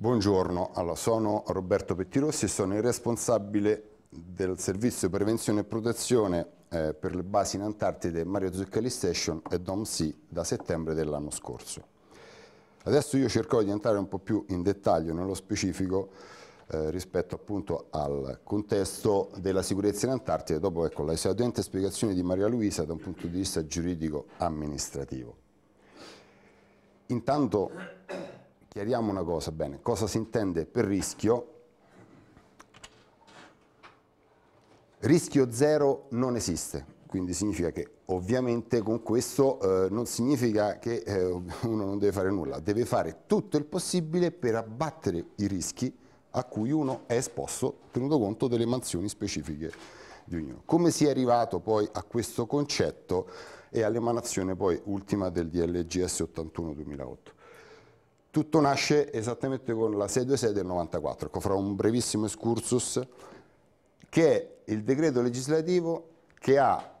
Buongiorno, allora, sono Roberto Pettirossi e sono il responsabile del servizio prevenzione e protezione eh, per le basi in Antartide Mario Zuccali Station e Dom Sea da settembre dell'anno scorso. Adesso io cercherò di entrare un po' più in dettaglio nello specifico eh, rispetto appunto al contesto della sicurezza in Antartide dopo ecco, la esaudente spiegazione di Maria Luisa da un punto di vista giuridico amministrativo. Intanto chiariamo una cosa bene, cosa si intende per rischio? Rischio zero non esiste, quindi significa che ovviamente con questo eh, non significa che eh, uno non deve fare nulla, deve fare tutto il possibile per abbattere i rischi a cui uno è esposto, tenuto conto delle mansioni specifiche di ognuno. Come si è arrivato poi a questo concetto e all'emanazione poi ultima del DLGS 81 2008? Tutto nasce esattamente con la 626 del 94, ecco, farò un brevissimo excursus, che è il decreto legislativo che ha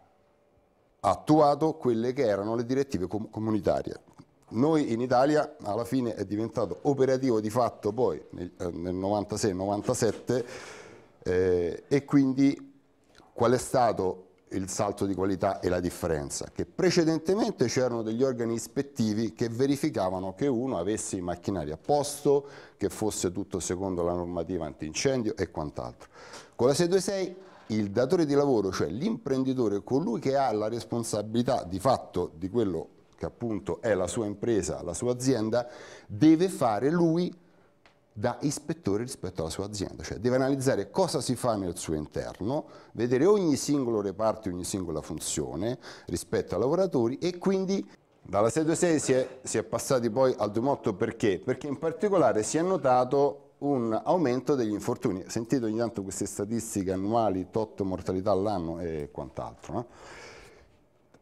attuato quelle che erano le direttive com comunitarie. Noi in Italia alla fine è diventato operativo di fatto poi nel, eh, nel 96-97 eh, e quindi qual è stato il salto di qualità e la differenza, che precedentemente c'erano degli organi ispettivi che verificavano che uno avesse i macchinari a posto, che fosse tutto secondo la normativa antincendio e quant'altro. Con la 626 il datore di lavoro, cioè l'imprenditore, colui che ha la responsabilità di fatto di quello che appunto è la sua impresa, la sua azienda, deve fare lui da ispettore rispetto alla sua azienda, cioè deve analizzare cosa si fa nel suo interno, vedere ogni singolo reparto, ogni singola funzione rispetto ai lavoratori e quindi dalla 626 si è, si è passati poi al 28 perché? Perché in particolare si è notato un aumento degli infortuni, sentite ogni tanto queste statistiche annuali, tot mortalità all'anno e quant'altro. No?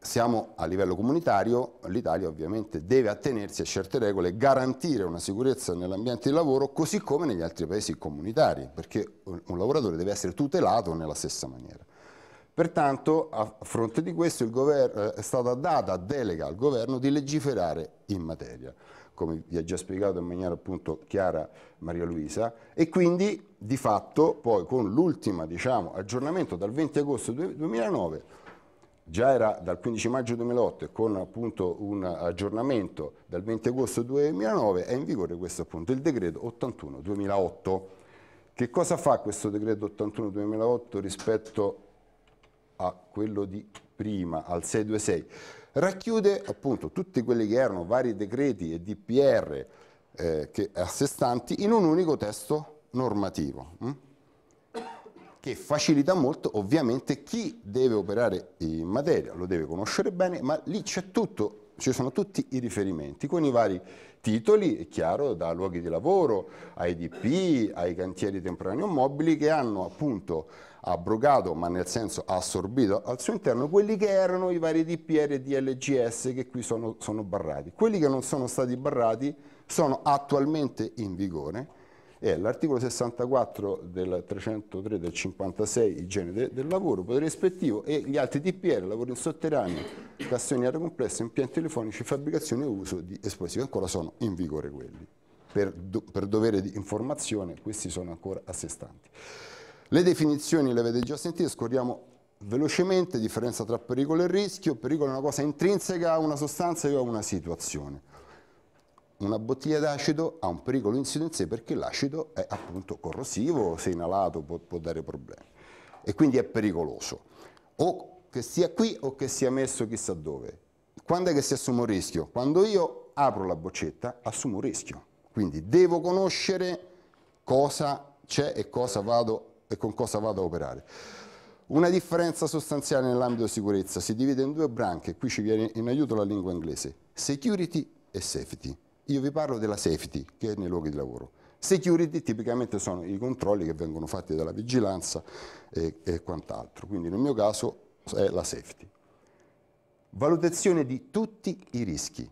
siamo a livello comunitario, l'Italia ovviamente deve attenersi a certe regole, garantire una sicurezza nell'ambiente di lavoro così come negli altri paesi comunitari, perché un lavoratore deve essere tutelato nella stessa maniera. Pertanto a fronte di questo eh, è stata data delega al governo di legiferare in materia, come vi ha già spiegato in maniera appunto chiara Maria Luisa, e quindi di fatto poi con l'ultimo diciamo, aggiornamento dal 20 agosto 2009 già era dal 15 maggio 2008 e con appunto un aggiornamento dal 20 agosto 2009 è in vigore questo appunto il decreto 81 2008 che cosa fa questo decreto 81 2008 rispetto a quello di prima al 626 racchiude appunto tutti quelli che erano vari decreti e DPR eh, che, a sé stanti in un unico testo normativo hm? che facilita molto ovviamente chi deve operare in materia, lo deve conoscere bene, ma lì c'è tutto, ci sono tutti i riferimenti con i vari titoli, è chiaro, da luoghi di lavoro, ai DP, ai cantieri temporanei o mobili che hanno appunto abrogato, ma nel senso assorbito al suo interno, quelli che erano i vari DPR e DLGS che qui sono, sono barrati. Quelli che non sono stati barrati sono attualmente in vigore è eh, l'articolo 64 del 303 del 56 igiene de, del lavoro, potere ispettivo e gli altri DPR, lavoro in sotterraneo, cassoni aria complessa, impianti telefonici, fabbricazione e uso di esplosivi, ancora sono in vigore quelli. Per, do, per dovere di informazione questi sono ancora a sé stanti. Le definizioni le avete già sentite, scorriamo velocemente differenza tra pericolo e rischio. Pericolo è una cosa intrinseca a una sostanza e a una situazione una bottiglia d'acido ha un pericolo in sé, perché l'acido è appunto corrosivo, se inalato può, può dare problemi e quindi è pericoloso. O che sia qui o che sia messo chissà dove. Quando è che si assume un rischio? Quando io apro la boccetta assumo un rischio. Quindi devo conoscere cosa c'è e, e con cosa vado a operare. Una differenza sostanziale nell'ambito sicurezza si divide in due branche, qui ci viene in aiuto la lingua inglese, security e safety. Io vi parlo della safety, che è nei luoghi di lavoro. Security tipicamente sono i controlli che vengono fatti dalla vigilanza e, e quant'altro. Quindi nel mio caso è la safety. Valutazione di tutti i rischi.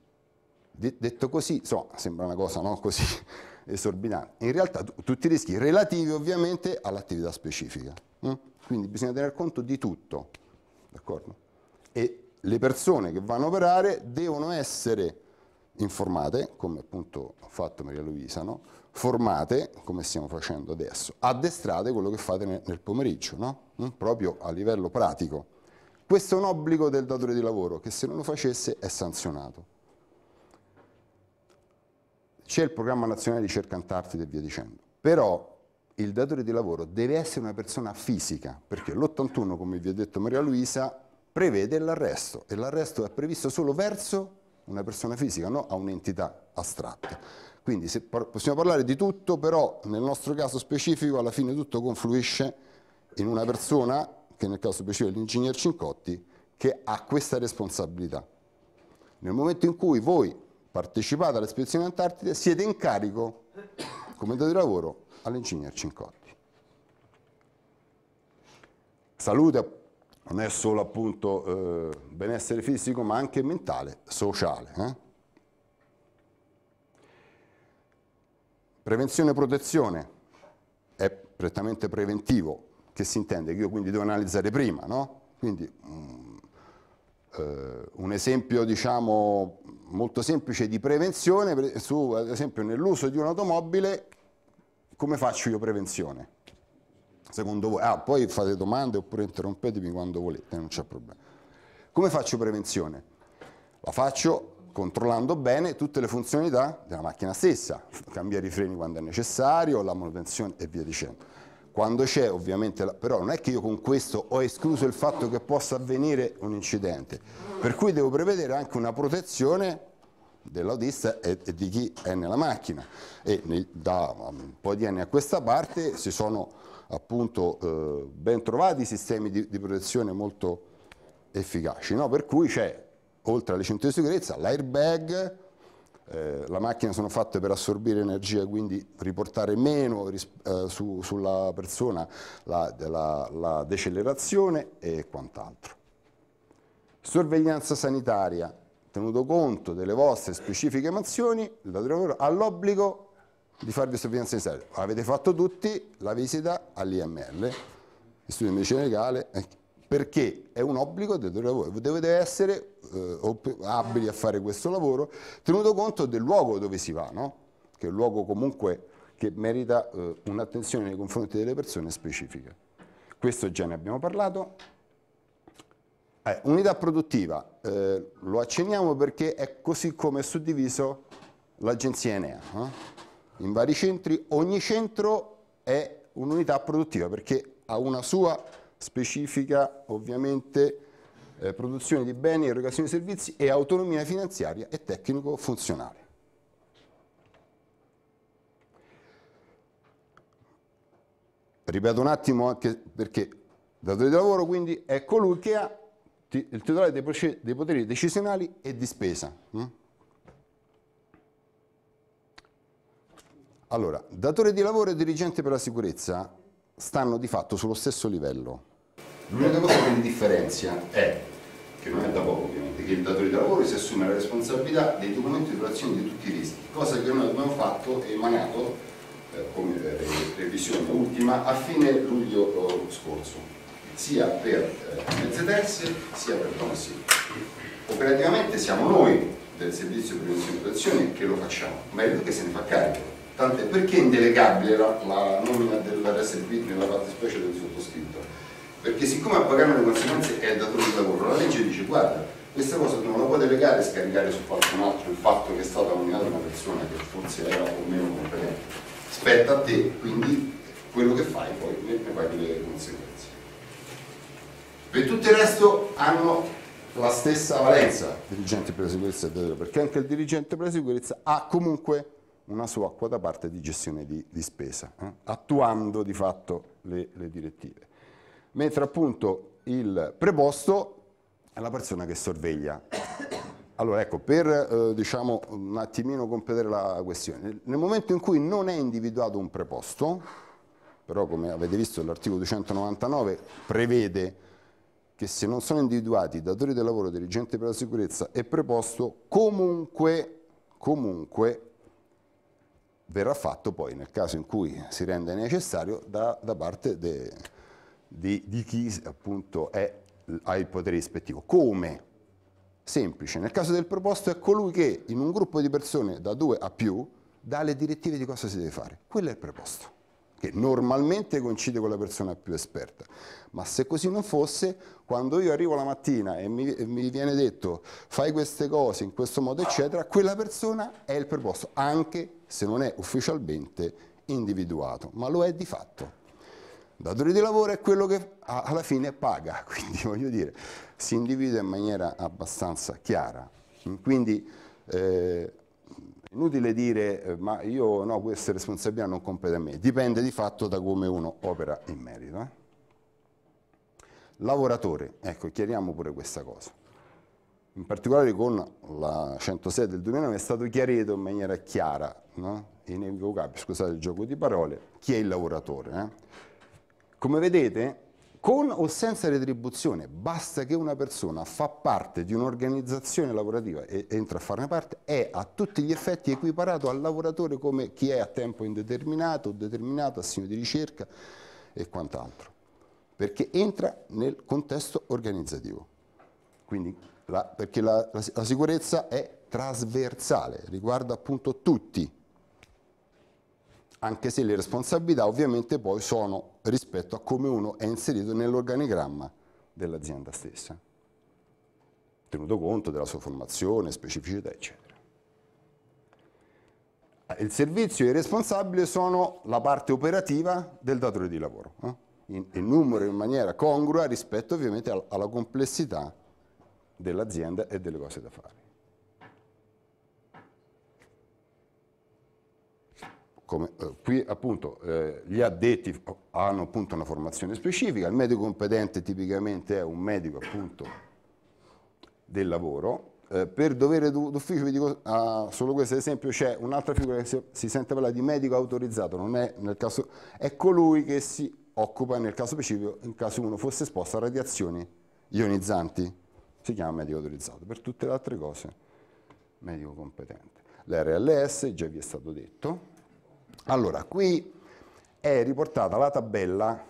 Detto così, so, sembra una cosa no? così esorbitante. In realtà tutti i rischi relativi ovviamente all'attività specifica. Eh? Quindi bisogna tener conto di tutto. E le persone che vanno a operare devono essere informate, come appunto ha fatto Maria Luisa, no? formate, come stiamo facendo adesso, addestrate quello che fate nel pomeriggio, no? Hm? proprio a livello pratico. Questo è un obbligo del datore di lavoro che se non lo facesse è sanzionato. C'è il programma nazionale di ricerca antartide e via dicendo, però il datore di lavoro deve essere una persona fisica, perché l'81, come vi ha detto Maria Luisa, prevede l'arresto e l'arresto è previsto solo verso una persona fisica, no a un'entità astratta. Quindi par possiamo parlare di tutto, però nel nostro caso specifico alla fine tutto confluisce in una persona, che nel caso specifico è l'ingegner Cincotti, che ha questa responsabilità. Nel momento in cui voi partecipate alle spedizioni antartide siete in carico come dato di lavoro all'ingegner Cincotti. Salute a non è solo appunto eh, benessere fisico ma anche mentale, sociale. Eh? Prevenzione e protezione è prettamente preventivo, che si intende che io quindi devo analizzare prima, no? Quindi um, eh, un esempio diciamo molto semplice di prevenzione, su, ad esempio nell'uso di un'automobile, come faccio io prevenzione? Secondo voi? Ah, poi fate domande oppure interrompetemi quando volete, non c'è problema. Come faccio prevenzione? La faccio controllando bene tutte le funzionalità della macchina stessa, cambiare i freni quando è necessario, la manutenzione e via dicendo. Quando c'è ovviamente, la... però non è che io con questo ho escluso il fatto che possa avvenire un incidente, per cui devo prevedere anche una protezione dell'autista e, di chi è nella macchina e da un po' di anni a questa parte si sono appunto eh, ben trovati sistemi di, protezione molto efficaci, no? per cui c'è oltre alle cinture di sicurezza l'airbag, eh, la macchina sono fatte per assorbire energia quindi riportare meno eh, su, sulla persona la, la, la decelerazione e quant'altro. Sorveglianza sanitaria, tenuto conto delle vostre specifiche mansioni, il lavoro ha l'obbligo di farvi sorveglianza di Stato. Avete fatto tutti la visita all'IML, Istituto di Medicina Legale, eh, perché è un obbligo del lavoro, dovete essere eh, abili a fare questo lavoro, tenuto conto del luogo dove si va, no? che è un luogo comunque che merita eh, un'attenzione nei confronti delle persone specifiche. Questo già ne abbiamo parlato, eh, unità produttiva, eh, lo accenniamo perché è così come è suddiviso l'agenzia Enea. Eh? In vari centri, ogni centro è un'unità produttiva perché ha una sua specifica, ovviamente, eh, produzione di beni, erogazione di servizi e autonomia finanziaria e tecnico-funzionale. Ripeto un attimo anche perché datore di lavoro quindi è colui che ha il titolare dei, dei, poteri decisionali e di spesa. Mm? Allora, datore di lavoro e dirigente per la sicurezza stanno di fatto sullo stesso livello. L'unica cosa che li differenzia è, che non è da poco ovviamente, che il datore di lavoro si assume la responsabilità dei documenti di relazione di tutti i rischi, cosa che noi abbiamo fatto e emanato eh, come eh, revisione ultima a fine luglio eh, scorso sia per mezze eh, terze sia per donossi. Operativamente siamo noi del servizio di prevenzione e protezione che lo facciamo, ma è lui che se ne fa carico. Tant'è perché è indelegabile la, la nomina dell'RSP nella parte specie del sottoscritto? Perché siccome a pagare le conseguenze è il datore di lavoro, la legge dice guarda, questa cosa non la puoi delegare e scaricare su qualcun altro il fatto che è stata nominata una persona che forse era o meno competente. Spetta a te, quindi quello che fai poi ne, ne fai le conseguenze. Per tutto il resto hanno la stessa valenza, dirigente per la sicurezza perché anche il dirigente per la sicurezza ha comunque una sua quota parte di gestione di, di spesa, eh? attuando di fatto le, le direttive. Mentre appunto il preposto è la persona che sorveglia allora, ecco, per eh, diciamo, un attimino completare la questione, nel momento in cui non è individuato un preposto, però come avete visto l'articolo 299 prevede che se non sono individuati datori del lavoro, dirigente per la sicurezza e preposto, comunque, comunque verrà fatto poi nel caso in cui si renda necessario da, da parte de, de, di chi appunto è, ha il potere rispettivo. Come? Semplice, nel caso del proposto è colui che in un gruppo di persone da due a più dà le direttive di cosa si deve fare. Quello è il preposto che normalmente coincide con la persona più esperta. Ma se così non fosse, quando io arrivo la mattina e mi, e mi, viene detto fai queste cose in questo modo, eccetera, quella persona è il preposto, anche se non è ufficialmente individuato, ma lo è di fatto. Datore di lavoro è quello che alla fine paga, quindi voglio dire, si individua in maniera abbastanza chiara. Quindi eh, Inutile dire, eh, ma io no, queste responsabilità non compete a me, dipende di fatto da come uno opera in merito. Eh. Lavoratore, ecco, chiariamo pure questa cosa. In particolare con la 106 del 2009 è stato chiarito in maniera chiara, no? inequivocabile, scusate il gioco di parole, chi è il lavoratore. Eh. Come vedete, con o senza retribuzione, basta che una persona fa parte di un'organizzazione lavorativa e entra a farne parte, è a tutti gli effetti equiparato al lavoratore come chi è a tempo indeterminato, determinato, assegno di ricerca e quant'altro, perché entra nel contesto organizzativo. Quindi, la, perché la, la, la sicurezza è trasversale, riguarda appunto tutti, anche se le responsabilità ovviamente poi sono rispetto a come uno è inserito nell'organigramma dell'azienda stessa, tenuto conto della sua formazione, specificità, eccetera. Il servizio e il responsabile sono la parte operativa del datore di lavoro, eh? in, in numero in maniera congrua rispetto ovviamente alla complessità dell'azienda e delle cose da fare. Come, eh, qui appunto eh, gli addetti hanno appunto una formazione specifica, il medico competente tipicamente è un medico appunto del lavoro, eh, per dovere d'ufficio, vi dico ah, solo questo esempio, c'è un'altra figura che si, si, sente parlare di medico autorizzato, non è nel caso, è colui che si occupa nel caso specifico, in caso uno fosse esposto a radiazioni ionizzanti, si chiama medico autorizzato, per tutte le altre cose medico competente. L'RLS già vi è stato detto, allora, qui è riportata la tabella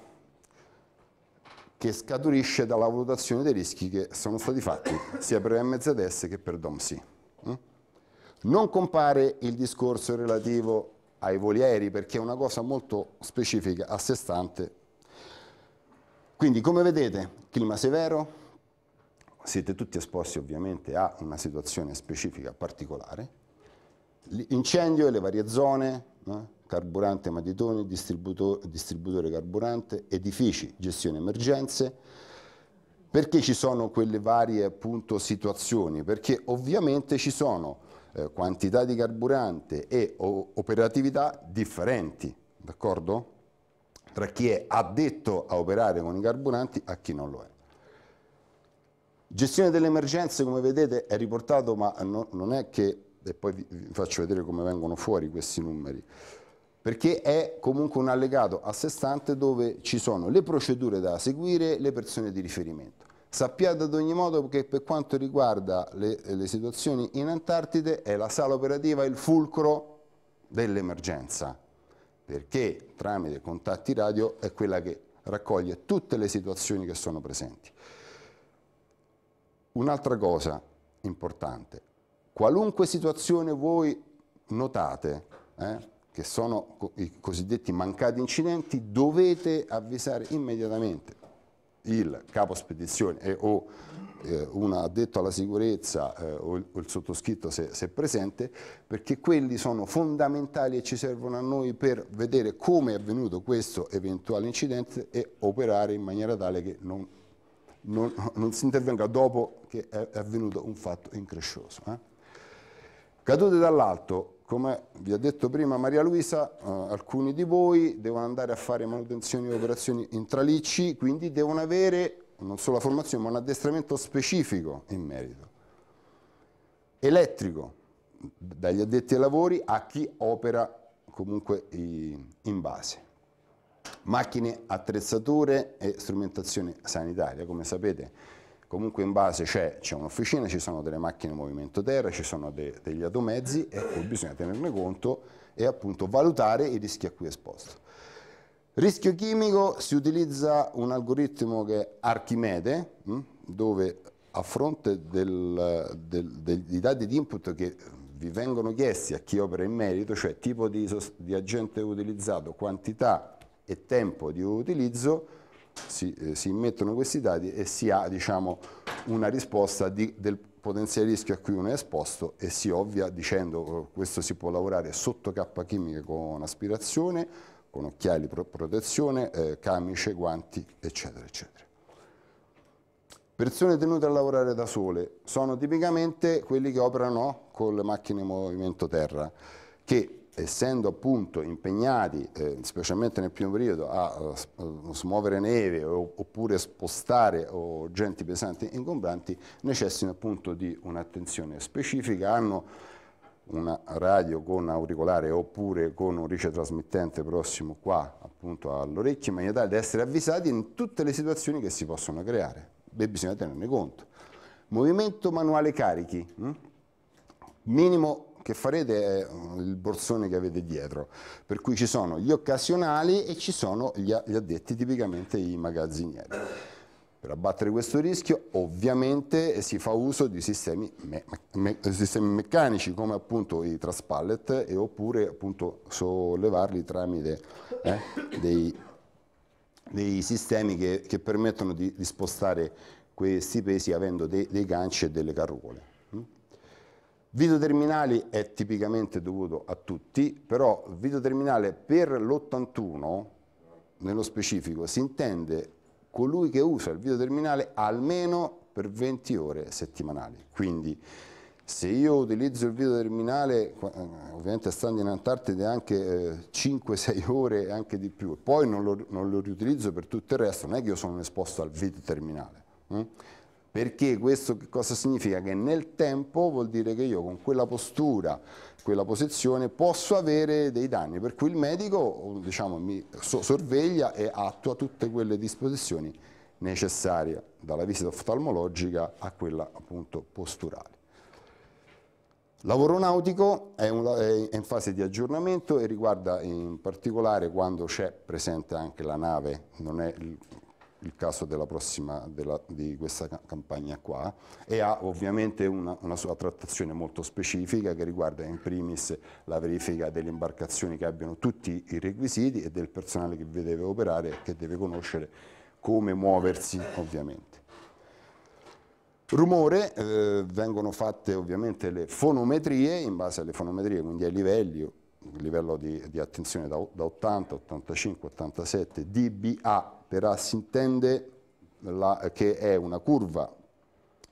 che scaturisce dalla valutazione dei rischi che sono stati fatti sia per MZS che per DOMSI. Mm? Non compare il discorso relativo ai volieri perché è una cosa molto specifica, a sé stante. Quindi come vedete, clima severo, siete tutti esposti ovviamente a una situazione specifica particolare, l'incendio e le varie zone, no? carburante matitoni, distributo, distributore carburante, edifici, gestione emergenze, perché ci sono quelle varie appunto, situazioni? Perché ovviamente ci sono eh, quantità di carburante e o, operatività differenti, d'accordo? Tra chi è addetto a operare con i carburanti e chi non lo è. Gestione delle emergenze, come vedete, è riportato, ma no, non è che, e poi vi faccio vedere come vengono fuori questi numeri perché è comunque un allegato a sé stante dove ci sono le procedure da seguire, le persone di riferimento. Sappiate ad ogni modo che per quanto riguarda le, le situazioni in Antartide è la sala operativa il fulcro dell'emergenza, perché tramite contatti radio è quella che raccoglie tutte le situazioni che sono presenti. Un'altra cosa importante, qualunque situazione voi notate, eh, che sono i cosiddetti mancati incidenti, dovete avvisare immediatamente il capo spedizione e o eh, un addetto alla sicurezza eh, o, il, o, il, sottoscritto se, se, presente, perché quelli sono fondamentali e ci servono a noi per vedere come è avvenuto questo eventuale incidente e operare in maniera tale che non, non, non si intervenga dopo che è avvenuto un fatto increscioso. Eh. Cadute dall'alto, come vi ha detto prima Maria Luisa, eh, alcuni di voi devono andare a fare manutenzioni e operazioni in tralicci, quindi devono avere non solo la formazione ma un addestramento specifico in merito. Elettrico, dagli addetti ai lavori a chi opera comunque in base. Macchine, attrezzature e strumentazione sanitaria, come sapete comunque in base c'è, un'officina, ci sono delle macchine in movimento terra, ci sono de, degli automezzi e cui bisogna tenerne conto e appunto valutare i rischi a cui è esposto. Rischio chimico si utilizza un algoritmo che è Archimede, hm, dove a fronte del, del, del, dei dati di input che vi vengono chiesti a chi opera in merito, cioè tipo di, di agente utilizzato, quantità e tempo di utilizzo, si, eh, si immettono questi dati e si ha diciamo, una risposta di, del potenziale rischio a cui uno è esposto e si ovvia dicendo oh, questo si può lavorare sotto K chimica con aspirazione, con occhiali pro protezione, eh, camice, guanti, eccetera, eccetera. Persone tenute a lavorare da sole sono tipicamente quelli che operano con le macchine in movimento terra, che essendo appunto impegnati, eh, specialmente nel primo periodo, a, a eh, eh, smuovere neve o, oppure spostare oggetti pesanti e ingombranti, necessitano appunto di un'attenzione specifica, hanno una radio con auricolare oppure con un ricetrasmittente prossimo qua appunto all'orecchio in maniera tale da essere avvisati in tutte le situazioni che si possono creare e bisogna tenerne conto. Movimento manuale carichi, hm? minimo che farete è eh, il borsone che avete dietro, per cui ci sono gli occasionali e ci sono gli, addetti, tipicamente i magazzinieri. Per abbattere questo rischio ovviamente eh, si fa uso di sistemi, me me sistemi meccanici come appunto i traspallet e oppure appunto sollevarli tramite eh, dei, dei, sistemi che, che permettono di, di, spostare questi pesi avendo dei, dei ganci e delle carruole. Videoterminali è tipicamente dovuto a tutti, però videoterminale per l'81, nello specifico, si intende colui che usa il videoterminale almeno per 20 ore settimanali. Quindi se io utilizzo il videoterminale, eh, ovviamente stando in Antartide anche 5-6 eh, ore e anche di più, poi non lo, non lo, riutilizzo per tutto il resto, non è che io sono esposto al videoterminale. Hm? Mm? Perché questo che cosa significa? Che nel tempo vuol dire che io con quella postura, quella posizione posso avere dei danni, per cui il medico diciamo, mi sorveglia e attua tutte quelle disposizioni necessarie dalla visita oftalmologica a quella appunto posturale. Lavoro nautico è, in fase di aggiornamento e riguarda in particolare quando c'è presente anche la nave, non è il caso della prossima, della, di questa campagna qua e ha ovviamente una, una, sua trattazione molto specifica che riguarda in primis la verifica delle imbarcazioni che abbiano tutti i requisiti e del personale che vi deve operare e che deve conoscere come muoversi ovviamente. Rumore, eh, vengono fatte ovviamente le fonometrie, in base alle fonometrie, quindi ai livelli livello di, di attenzione da, da, 80, 85, 87, DBA per A si intende la, che è una curva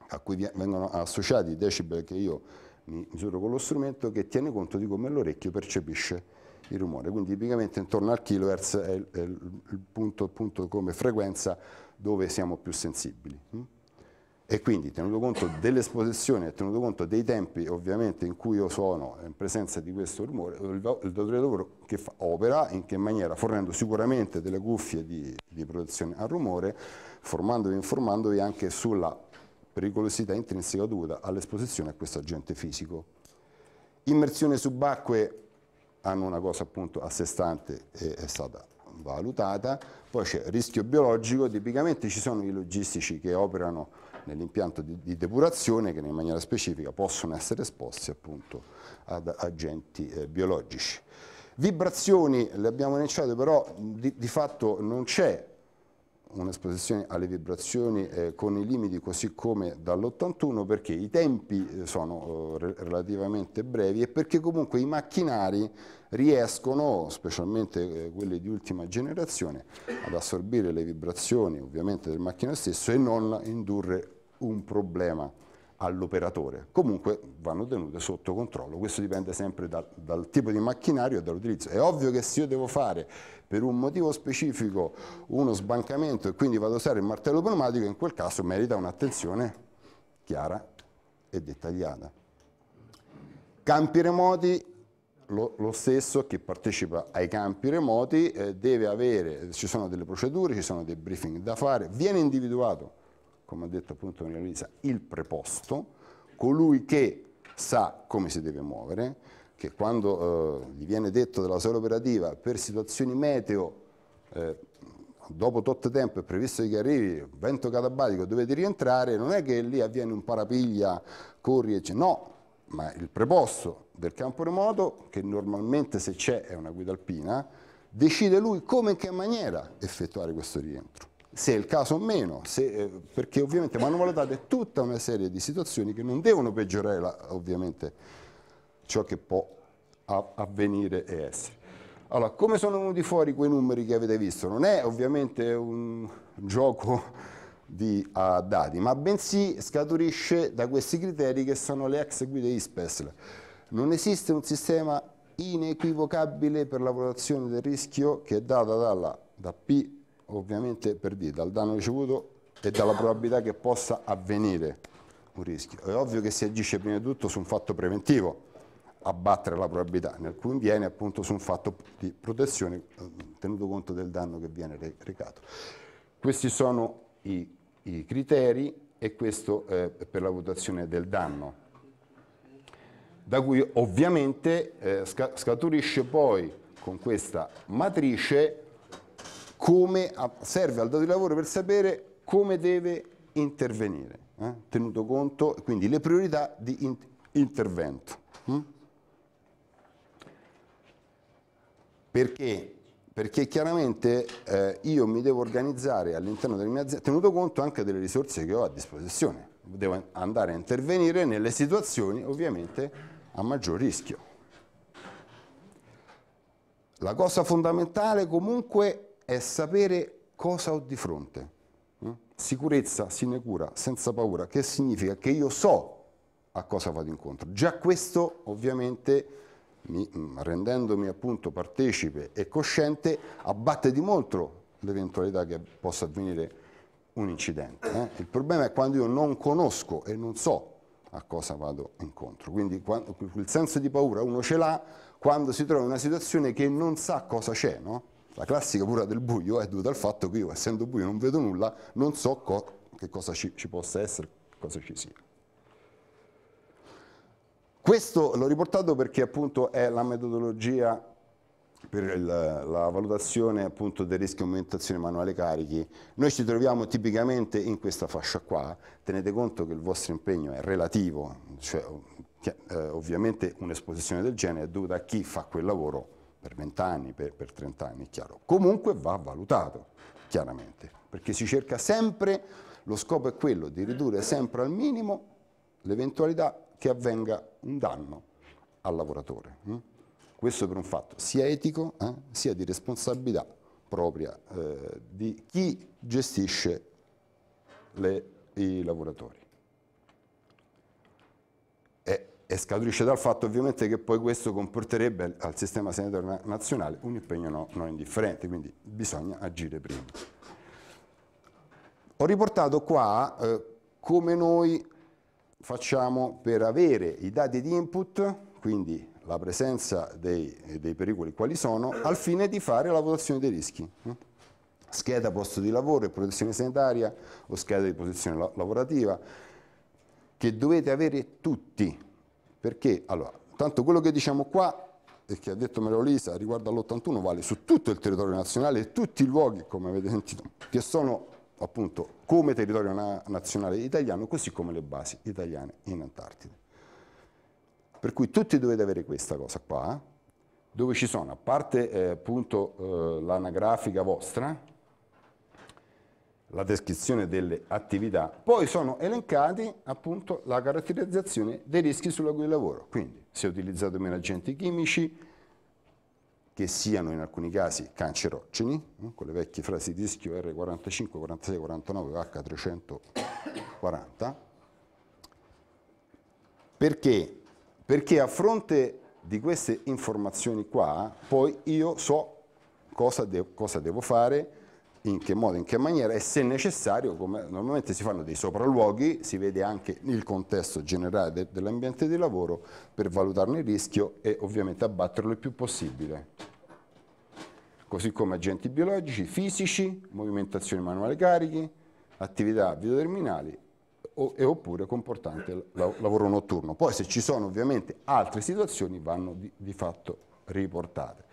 a cui vengono associati i decibel che io mi misuro con lo strumento che tiene conto di come l'orecchio percepisce il rumore, quindi tipicamente intorno al kilohertz è il, è il punto, punto come frequenza dove siamo più sensibili. Mm? e quindi tenuto conto dell'esposizione e tenuto conto dei tempi ovviamente in cui io sono in presenza di questo rumore, il datore di lavoro che fa, opera, in che maniera? Fornendo sicuramente delle cuffie di, di protezione al rumore, formandovi e informandovi anche sulla pericolosità intrinseca dovuta all'esposizione a questo agente fisico. immersione subacquee hanno una cosa appunto a sé stante e è stata valutata, poi c'è rischio biologico, tipicamente ci sono i logistici che operano nell'impianto di, di, depurazione che in maniera specifica possono essere esposti appunto ad agenti eh, biologici. Vibrazioni, le abbiamo enunciate, però di, di fatto non c'è un'esposizione alle vibrazioni eh, con i limiti così come dall'81 perché i tempi eh, sono eh, relativamente brevi e perché comunque i macchinari riescono, specialmente eh, quelli di ultima generazione, ad assorbire le vibrazioni ovviamente del macchino stesso e non indurre un problema all'operatore. Comunque vanno tenute sotto controllo, questo dipende sempre dal, dal tipo di macchinario e dall'utilizzo. È ovvio che se io devo fare per un motivo specifico uno sbancamento e quindi vado a usare il martello pneumatico, in quel caso merita un'attenzione chiara e dettagliata. Campi remoti, lo, lo stesso che partecipa ai campi remoti eh, deve avere, ci sono delle procedure, ci sono dei briefing da fare, viene individuato come ha detto appunto Maria Luisa, il preposto, colui che sa come si deve muovere, che quando eh, gli viene detto dalla sala operativa per situazioni meteo, eh, dopo tot tempo è previsto che arrivi, vento catabatico, dovete rientrare, non è che lì avviene un parapiglia, corri e c'è, no, ma il preposto del campo remoto, che normalmente se c'è è una guida alpina, decide lui come e in che maniera effettuare questo rientro se è il caso o meno, se, eh, perché ovviamente vanno valutate tutta una serie di situazioni che non devono peggiorare la, ovviamente ciò che può avvenire e essere. Allora, come sono venuti fuori quei numeri che avete visto? Non è ovviamente un gioco di uh, dati, ma bensì scaturisce da questi criteri che sono le ex guide ISPESL. Non esiste un sistema inequivocabile per la valutazione del rischio che è data dalla, da P ovviamente per dire dal danno ricevuto e dalla probabilità che possa avvenire un rischio. È ovvio che si agisce prima di tutto su un fatto preventivo, abbattere la probabilità, nel cui viene appunto su un fatto di protezione eh, tenuto conto del danno che viene recato. Questi sono i, i criteri e questo eh, per la votazione del danno, da cui ovviamente eh, scaturisce poi con questa matrice come serve al dato di lavoro per sapere come deve intervenire, eh? tenuto conto quindi le priorità di in intervento. Hm? Perché? Perché chiaramente eh, io mi devo organizzare all'interno della mia azienda, tenuto conto anche delle risorse che ho a disposizione. Devo andare a intervenire nelle situazioni ovviamente a maggior rischio. La cosa fondamentale comunque è sapere cosa ho di fronte. Mm? Sicurezza, sinecura, senza paura, che significa che io so a cosa vado incontro. Già questo ovviamente, mi, mm, rendendomi appunto partecipe e cosciente, abbatte di molto l'eventualità che possa avvenire un incidente. Eh? Il problema è quando io non conosco e non so a cosa vado incontro. Quindi quando, quel senso di paura uno ce l'ha quando si trova in una situazione che non sa cosa c'è, no? La classica cura del buio è dovuta al fatto che io, essendo buio, non vedo nulla, non so co che cosa ci, ci possa essere, cosa ci sia. Questo l'ho riportato perché appunto è la metodologia per la, la valutazione appunto del rischio di aumentazione manuale carichi. Noi ci troviamo tipicamente in questa fascia qua, tenete conto che il vostro impegno è relativo, cioè eh, ovviamente un'esposizione del genere è dovuta a chi fa quel lavoro per 20 anni, per, per 30 anni, è chiaro. Comunque va valutato, chiaramente, perché si cerca sempre, lo scopo è quello di ridurre sempre al minimo l'eventualità che avvenga un danno al lavoratore. Hm? Questo per un fatto sia etico eh, sia di responsabilità propria eh, di chi gestisce le, i lavoratori. E e scaturisce dal fatto ovviamente che poi questo comporterebbe al sistema sanitario nazionale un impegno no, non indifferente, quindi bisogna agire prima. Ho riportato qua eh, come noi facciamo per avere i dati di input, quindi la presenza dei, dei pericoli quali sono, al fine di fare la valutazione dei rischi. Scheda posto di lavoro e protezione sanitaria o scheda di posizione lavorativa, che dovete avere tutti perché, allora, tanto quello che diciamo qua e che ha detto Merolisa riguardo all'81 vale su tutto il territorio nazionale e tutti i luoghi, come avete sentito, che sono appunto come territorio na nazionale italiano, così come le basi italiane in Antartide. Per cui tutti dovete avere questa cosa qua, dove ci sono, a parte eh, appunto eh, l'anagrafica vostra, la descrizione delle attività, poi sono elencati appunto la caratterizzazione dei rischi sulla guida lavoro, quindi se ho utilizzato meno agenti chimici, che siano in alcuni casi cancerogeni, con eh, le vecchie frasi di rischio R45, 46, 49, H340, perché? Perché a fronte di queste informazioni qua, poi io so cosa, de cosa devo fare, in che modo, in che maniera e se necessario, come normalmente si fanno dei sopralluoghi, si vede anche il contesto generale de dell'ambiente di lavoro per valutarne il rischio e ovviamente abbatterlo il più possibile. Così come agenti biologici, fisici, movimentazioni manuali carichi, attività videoterminali e oppure comportante lavoro notturno. Poi se ci sono ovviamente altre situazioni vanno di, di fatto riportate.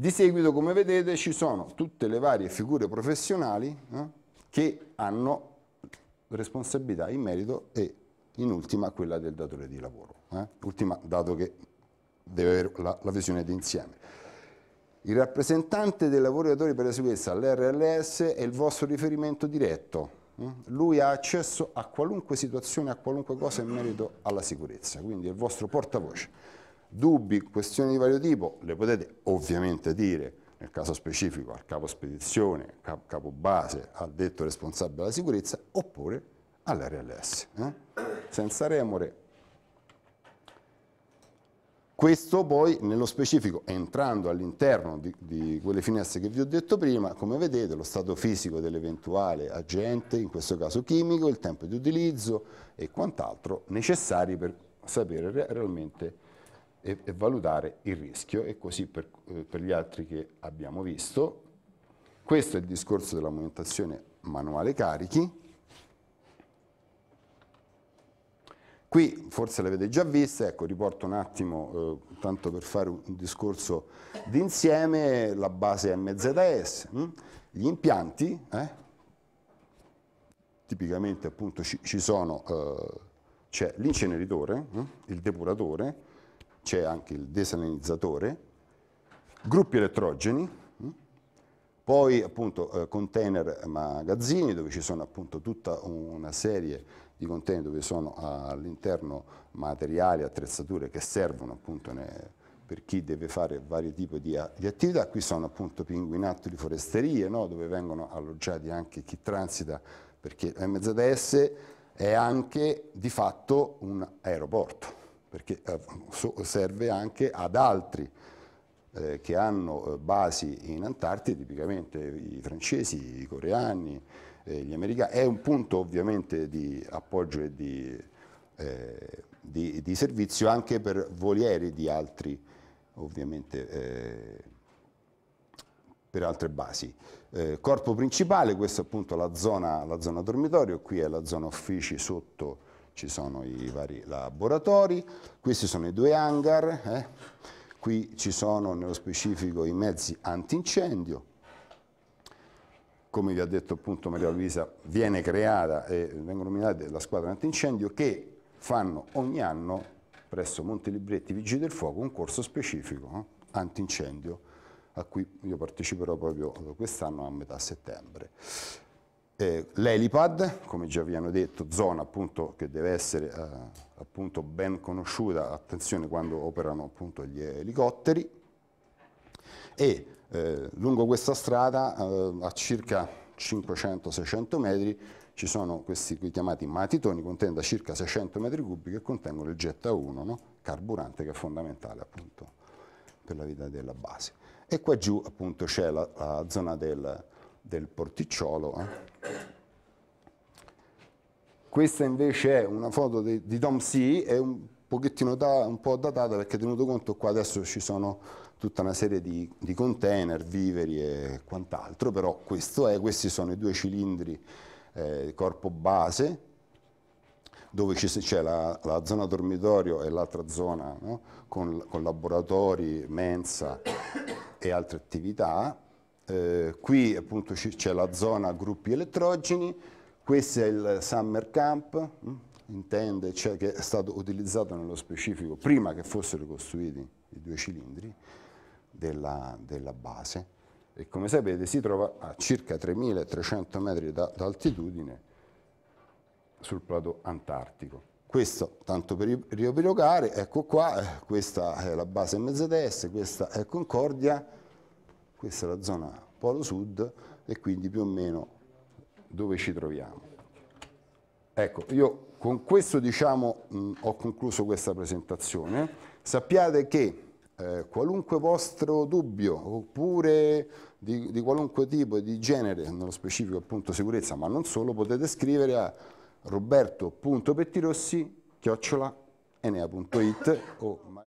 Di seguito, come vedete, ci sono tutte le varie figure professionali eh, che hanno responsabilità in merito e in ultima quella del datore di lavoro, eh, ultima dato che deve avere la, la visione d'insieme. Il rappresentante dei lavoratori per la sicurezza l'RLS, è il vostro riferimento diretto. Eh. Lui ha accesso a qualunque situazione, a qualunque cosa in merito alla sicurezza, quindi è il vostro portavoce dubbi, questioni di vario tipo, le potete ovviamente dire, nel caso specifico al capo spedizione, cap capo base, al detto responsabile della sicurezza, oppure all'RLS, eh? senza remore. Questo poi, nello specifico, entrando all'interno di, di quelle finestre che vi ho detto prima, come vedete, lo stato fisico dell'eventuale agente, in questo caso chimico, il tempo di utilizzo e quant'altro necessari per sapere re realmente e, e valutare il rischio e così per, eh, per gli altri che abbiamo visto. Questo è il discorso dell'aumentazione manuale carichi. Qui forse l'avete già vista, ecco, riporto un attimo, eh, tanto per fare un discorso d'insieme, la base MZS, mh? Hm? gli impianti, eh? tipicamente appunto ci, ci sono, eh, c'è l'inceneritore, hm? il depuratore, c'è anche il desalinizzatore, gruppi elettrogeni, mm, poi appunto eh, container magazzini dove ci sono appunto tutta una serie di container dove sono all'interno materiali, attrezzature che servono appunto per chi deve fare vari tipi di, attività. Qui sono appunto di foresterie no? dove vengono alloggiati anche chi transita perché MZS è anche di fatto un aeroporto perché eh, serve anche ad altri eh, che hanno eh, basi in Antartide, tipicamente i francesi, i coreani, eh, gli americani. È un punto ovviamente di appoggio e di, eh, di, di servizio anche per volieri di altri, ovviamente, eh, per altre basi. corpo principale, questa è appunto la zona, la zona dormitorio, qui è la zona uffici sotto ci sono i vari laboratori, questi sono i due hangar, eh? qui ci sono nello specifico i mezzi antincendio, come vi ha detto appunto Maria Luisa, viene creata e vengono nominate la squadra antincendio che fanno ogni anno presso Montelibretti Vigili del Fuoco un corso specifico eh? antincendio a cui io parteciperò proprio quest'anno a metà settembre eh, L'elipad, come già vi hanno detto, zona appunto che deve essere eh, appunto ben conosciuta, attenzione quando operano appunto gli elicotteri, e eh, lungo questa strada eh, a circa 500-600 metri ci sono questi qui chiamati matitoni, contengono circa 600 metri cubi che contengono il getta 1, no? carburante che è fondamentale appunto per la vita della base. E qua giù appunto c'è la, la zona del del porticciolo. Eh. Questa invece è una foto di, di Tom C, è un pochettino da, un po' datata perché tenuto conto qua adesso ci sono tutta una serie di, di container, viveri e quant'altro, però questo è, questi sono i due cilindri eh, corpo base dove c'è la, la, zona dormitorio e l'altra zona no? con, con laboratori, mensa e altre attività eh, qui appunto c'è la zona gruppi elettrogeni, questo è il summer camp, mm, intende, cioè che è stato utilizzato nello specifico prima che fossero costruiti i due cilindri della, della base e come sapete si trova a circa 3.300 metri d'altitudine sul plato antartico. Questo, tanto per riepilogare, ecco qua, eh, questa è la base Mezzadest, questa è Concordia, questa è la zona polo sud e quindi più o meno dove ci troviamo. Ecco, io con questo diciamo mh, ho concluso questa presentazione. Sappiate che eh, qualunque vostro dubbio oppure di, di, qualunque tipo e di genere, nello specifico appunto sicurezza, ma non solo, potete scrivere a roberto.pettirossi chiocciola enea.it